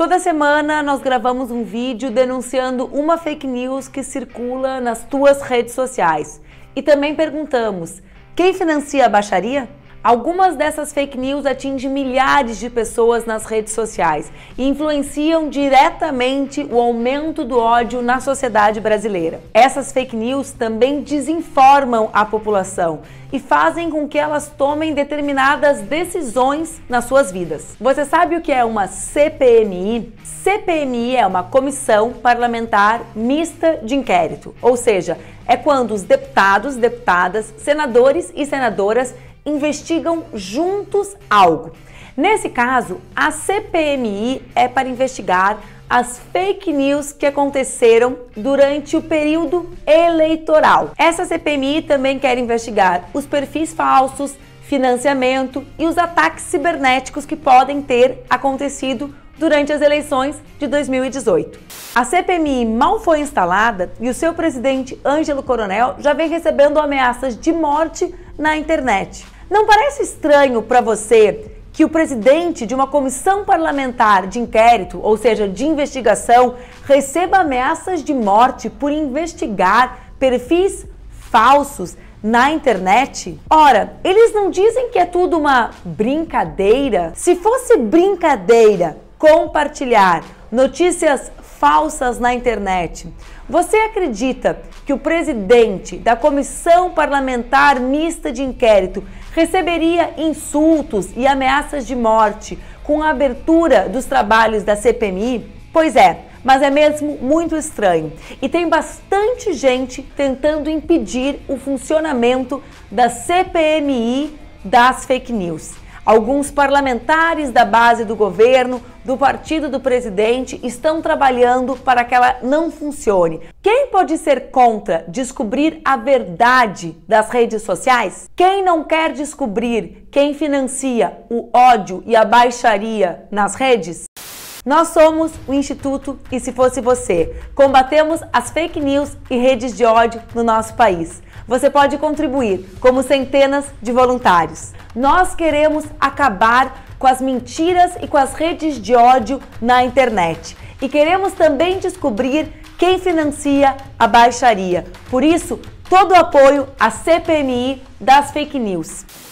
Toda semana nós gravamos um vídeo denunciando uma fake news que circula nas tuas redes sociais. E também perguntamos: quem financia a baixaria? Algumas dessas fake news atingem milhares de pessoas nas redes sociais e influenciam diretamente o aumento do ódio na sociedade brasileira. Essas fake news também desinformam a população e fazem com que elas tomem determinadas decisões nas suas vidas. Você sabe o que é uma CPMI? CPMI é uma comissão parlamentar mista de inquérito, ou seja, é quando os deputados, deputadas, senadores e senadoras investigam juntos algo. Nesse caso, a CPMI é para investigar as fake news que aconteceram durante o período eleitoral. Essa CPMI também quer investigar os perfis falsos, financiamento e os ataques cibernéticos que podem ter acontecido durante as eleições de 2018. A CPMI mal foi instalada e o seu presidente Ângelo Coronel já vem recebendo ameaças de morte na internet. Não parece estranho para você que o presidente de uma comissão parlamentar de inquérito, ou seja, de investigação, receba ameaças de morte por investigar perfis falsos na internet? Ora, eles não dizem que é tudo uma brincadeira? Se fosse brincadeira compartilhar notícias falsas na internet. Você acredita que o presidente da Comissão Parlamentar Mista de Inquérito receberia insultos e ameaças de morte com a abertura dos trabalhos da CPMI? Pois é, mas é mesmo muito estranho. E tem bastante gente tentando impedir o funcionamento da CPMI das fake news. Alguns parlamentares da base do governo, do partido do presidente, estão trabalhando para que ela não funcione. Quem pode ser contra descobrir a verdade das redes sociais? Quem não quer descobrir quem financia o ódio e a baixaria nas redes? Nós somos o Instituto E Se Fosse Você. Combatemos as fake news e redes de ódio no nosso país você pode contribuir, como centenas de voluntários. Nós queremos acabar com as mentiras e com as redes de ódio na internet. E queremos também descobrir quem financia a baixaria. Por isso, todo o apoio à CPMI das fake news.